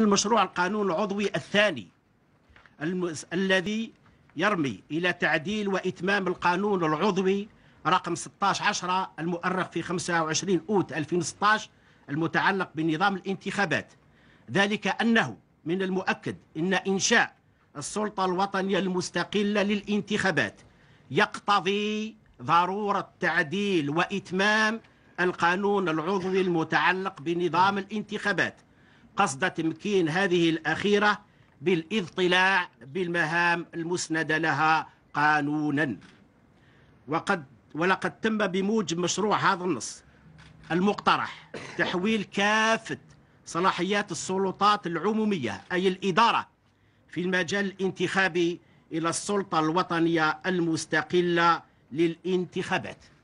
المشروع القانون العضوي الثاني المس... الذي يرمي إلى تعديل وإتمام القانون العضوي رقم 1610 المؤرخ في 25 أوت 2016 المتعلق بنظام الانتخابات ذلك أنه من المؤكد إن إنشاء السلطة الوطنية المستقلة للانتخابات يقتضي ضرورة تعديل وإتمام القانون العضوي المتعلق بنظام الانتخابات قصد تمكين هذه الأخيرة بالاضطلاع بالمهام المسندة لها قانونا وقد ولقد تم بموجب مشروع هذا النص المقترح تحويل كافة صلاحيات السلطات العمومية أي الإدارة في المجال الانتخابي إلى السلطة الوطنية المستقلة للانتخابات